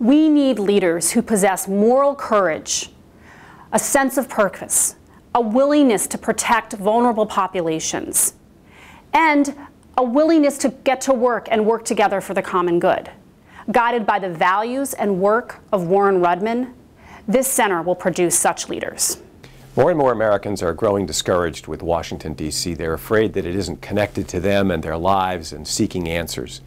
We need leaders who possess moral courage, a sense of purpose, a willingness to protect vulnerable populations, and a willingness to get to work and work together for the common good. Guided by the values and work of Warren Rudman, this center will produce such leaders. More and more Americans are growing discouraged with Washington, D.C. They're afraid that it isn't connected to them and their lives and seeking answers.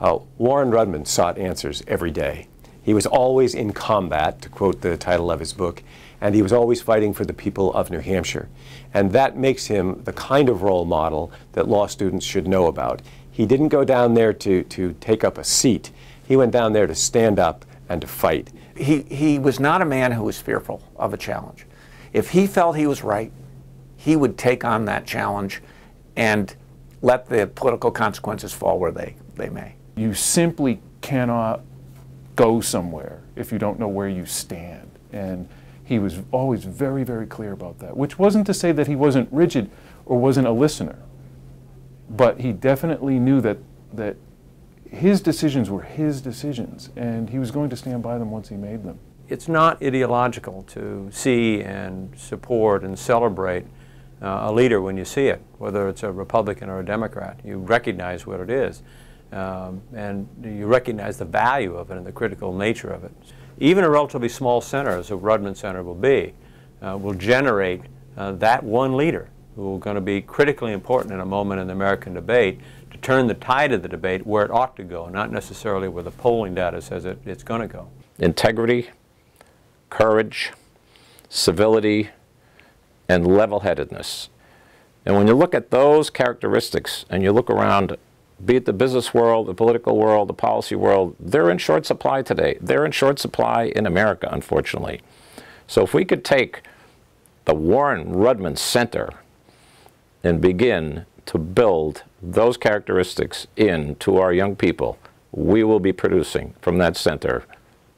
Uh, Warren Rudman sought answers every day. He was always in combat, to quote the title of his book, and he was always fighting for the people of New Hampshire. And that makes him the kind of role model that law students should know about. He didn't go down there to, to take up a seat. He went down there to stand up and to fight. He, he was not a man who was fearful of a challenge. If he felt he was right, he would take on that challenge and let the political consequences fall where they, they may. You simply cannot go somewhere if you don't know where you stand. And he was always very, very clear about that, which wasn't to say that he wasn't rigid or wasn't a listener, but he definitely knew that, that his decisions were his decisions, and he was going to stand by them once he made them. It's not ideological to see and support and celebrate uh, a leader when you see it, whether it's a Republican or a Democrat. You recognize what it is. Um, and you recognize the value of it and the critical nature of it. Even a relatively small center, as a Rudman Center will be, uh, will generate uh, that one leader who going to be critically important in a moment in the American debate to turn the tide of the debate where it ought to go, not necessarily where the polling data says it, it's going to go. Integrity, courage, civility, and level-headedness. And when you look at those characteristics and you look around be it the business world, the political world, the policy world, they're in short supply today. They're in short supply in America, unfortunately. So if we could take the Warren Rudman Center and begin to build those characteristics into our young people, we will be producing from that center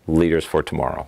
leaders for tomorrow.